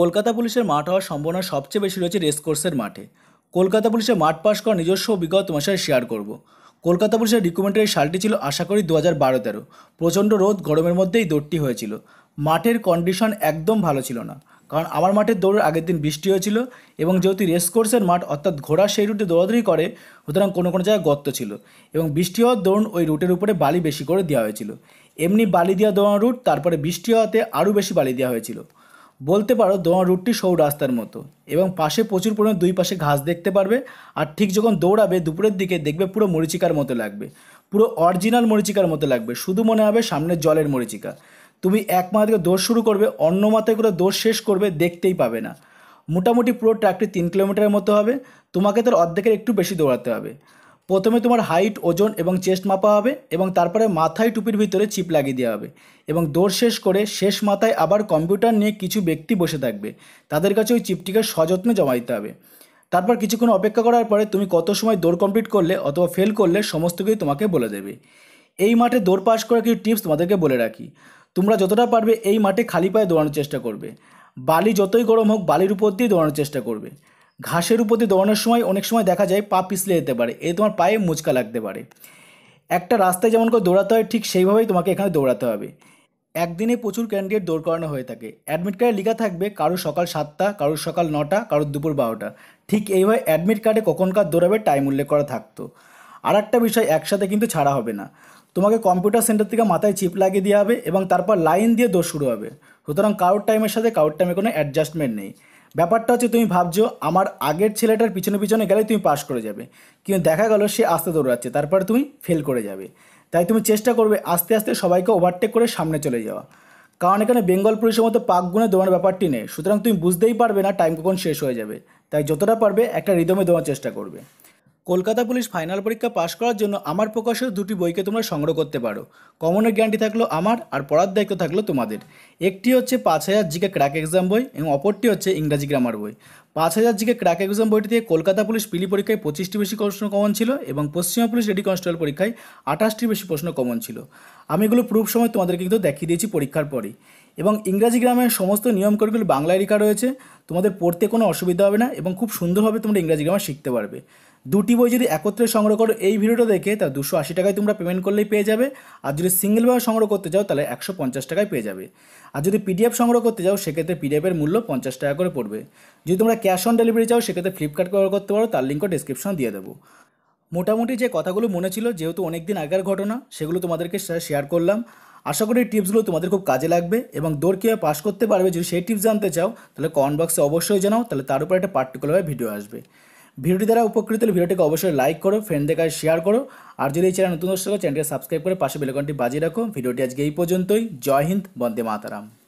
কলকাতা পুলিশের মাঠ হওয়ার সম্ভাবনা সবচেয়ে বেশি রয়েছে রেসকোর্সের মাঠে কলকাতা পুলিশের মাঠ পাস করা নিজস্ব অভিজ্ঞতা তোমার সাথে শেয়ার করব কলকাতা পুলিশের রিক্রুটমেন্টের সালটি ছিল আশা করি দু হাজার বারো তেরো প্রচণ্ড রোদ গরমের মধ্যেই দৌড়টি হয়েছিল মাঠের কন্ডিশন একদম ভালো ছিল না কারণ আমার মাঠের দৌড়ের আগের দিন বৃষ্টি হয়েছিল এবং যেহেতু রেসকোর্সের মাঠ অর্থাৎ ঘোড়া সেই রুটে দৌড়াদৌড়ি করে সুতরাং কোনো কোনো জায়গায় গর্ত ছিল এবং বৃষ্টি হওয়ার দৌড় ওই রুটের উপরে বালি বেশি করে দেওয়া হয়েছিল এমনি বালি দেওয়া দৌড়ানো রুট তারপরে বৃষ্টি হওয়াতে আরও বেশি বালি দেওয়া হয়েছিল বলতে পারো তোমার রুটটি সৌ রাস্তার মতো এবং পাশে প্রচুর পরিমাণে দুই পাশে ঘাস দেখতে পারবে আর ঠিক যখন দৌড়াবে দুপুরের দিকে দেখবে পুরো মরিচিকার মতো লাগবে পুরো অরিজিনাল মরিচিকার মতো লাগবে শুধু মনে হবে সামনে জলের মরিচিকা তুমি এক মাথা থেকে দৌড় শুরু করবে অন্য মাথায় করে দৌড় শেষ করবে দেখতেই পাবে না মোটামুটি পুরো ট্র্যাকটি তিন কিলোমিটারের মতো হবে তোমাকে তার অর্ধেকের একটু বেশি দৌড়াতে হবে প্রথমে তোমার হাইট ওজন এবং চেস্ট মাপা হবে এবং তারপরে মাথায় টুপির ভিতরে চিপ লাগিয়ে দেওয়া হবে এবং দৌড় শেষ করে শেষ মাথায় আবার কম্পিউটার নিয়ে কিছু ব্যক্তি বসে থাকবে তাদের কাছে ওই চিপটিকে সযত্নে জমা দিতে হবে তারপর কিছুক্ষণ অপেক্ষা করার পরে তুমি কত সময় দৌড় কমপ্লিট করলে অথবা ফেল করলে সমস্ত কিছু তোমাকে বলে দেবে এই মাঠে দৌড় পাশ করার কিছু টিপস তোমাদেরকে বলে রাখি তোমরা যতটা পারবে এই মাঠে খালি পায়ে দৌড়ানোর চেষ্টা করবে বালি যতই গরম হোক বালির উপর দিয়ে দৌড়ানোর চেষ্টা করবে ঘাসের উপর দিয়ে দৌড়ানোর সময় অনেক সময় দেখা যায় পা পিছলে যেতে পারে এ তোমার পায়ে মুচকা লাগতে পারে একটা রাস্তায় যেমন করে দৌড়াতে হয় ঠিক সেইভাবেই তোমাকে এখানে দৌড়াতে হবে একদিনে প্রচুর ক্যান্ডিডেট দৌড় করানো হয়ে থাকে অ্যাডমিট কার্ডে লেখা থাকবে কারোর সকাল সাতটা কারোর সকাল নটা কারোর দুপুর বারোটা ঠিক এইভাবে অ্যাডমিট কার্ডে কখনকার দৌড়াবে টাইম উল্লেখ করা থাকতো আর একটা বিষয় একসাথে কিন্তু ছাড়া হবে না তোমাকে কম্পিউটার সেন্টার থেকে মাথায় চিপ লাগিয়ে দেওয়া হবে এবং তারপর লাইন দিয়ে দৌড় শুরু হবে সুতরাং কারোর টাইমের সাথে কারোর টাইমে কোনো অ্যাডজাস্টমেন্ট নেই ব্যাপারটা হচ্ছে তুমি ভাবছো আমার আগের ছেলেটার পিছনে পিছনে গেলে তুমি পাস করে যাবে কিন্তু দেখা গেলো সে আস্তে দৌড়াচ্ছে তারপরে তুমি ফেল করে যাবে তাই তুমি চেষ্টা করবে আস্তে আস্তে সবাইকে ওভারটেক করে সামনে চলে যাওয়া কারণ এখানে বেঙ্গল পুলিশের মতো পাক গুণে দৌড়ানোর ব্যাপারটি নেই সুতরাং তুমি বুঝতেই পারবে না টাইম কখন শেষ হয়ে যাবে তাই যতটা পারবে একটা রিদমে দেওয়ার চেষ্টা করবে কলকাতা পুলিশ ফাইনাল পরীক্ষা পাশ করার জন্য আমার প্রকাশের দুটি বইকে তোমরা সংগ্রহ করতে পারো কমনের জ্ঞানটি থাকলো আমার আর পড়ার দায়িত্ব থাকলো তোমাদের একটি হচ্ছে পাঁচ হাজার জিকে ক্র্যাক এক্সাম বই এবং অপরটি হচ্ছে ইংরাজি গ্রামার বই পাঁচ হাজার জিকে ক্র্যাক এক্সাম বইটি দিয়ে কলকাতা পুলিশ পিলি পরীক্ষায় পঁচিশটি বেশি প্রশ্ন কমন ছিল এবং পশ্চিমা পুলিশ রেডি কনস্টেবল পরীক্ষায় আঠাশটি বেশি প্রশ্ন কমন ছিল আমি এগুলো প্রুফ সময় তোমাদেরকে কিন্তু দেখিয়ে দিয়েছি পরীক্ষার পরেই এবং ইংরাজি গ্রামের সমস্ত নিয়মকরগুলো বাংলায় লেখা রয়েছে তোমাদের পড়তে কোনো অসুবিধা হবে না এবং খুব সুন্দরভাবে তোমরা ইংরাজি গ্রামার শিখতে পারবে দুটি বই যদি একত্রে সংগ্রহ করো এই ভিডিওটা দেখে তা দুশো আশি টাকায় তোমরা পেমেন্ট করলেই পেয়ে যাবে আর যদি সিঙ্গেল ভাবে সংগ্রহ করতে চাও তাহলে একশো পঞ্চাশ টাকায় পেয়ে যাবে আর যদি পিডিএফ সংগ্রহ করতে চাও সেক্ষেত্রে পিডিএফের মূল্য পঞ্চাশ টাকা করে পড়বে যদি তোমরা ক্যাশ অন ডেলিভারি চাও সেক্ষেত্রে ফ্লিপকার্ট ব্যবহার করতে পারো তার লিঙ্কও ডিসক্রিপশন দিয়ে দেবো মোটামুটি যে কথাগুলো মনে ছিল যেহেতু অনেক দিন আগের ঘটনা সেগুলো তোমাদেরকে শেয়ার করলাম আশা করি টিপসগুলো তোমাদের খুব কাজে লাগবে এবং দৌড় কীভাবে পাস করতে পারবে যদি সেই টিপস জানতে চাও তাহলে কমেন্ট বক্সে অবশ্যই জানাও তাহলে তার উপর একটা পার্টিকুলার ভিডিও আসবে ভিডিওটি দ্বারা উপকৃত হলে ভিডিওটিকে অবশ্যই লাইক করো ফ্রেন্ডদের কাছে শেয়ার করো আর যদি এই চ্যানেল নতুন দর্শক চ্যানেলটি সাবস্ক্রাইব করে পাশে বেলকনটি বাজিয়ে রাখো ভিডিওটি আজকে এই পর্যন্তই জয় হিন্দ বন্দে মাতারাম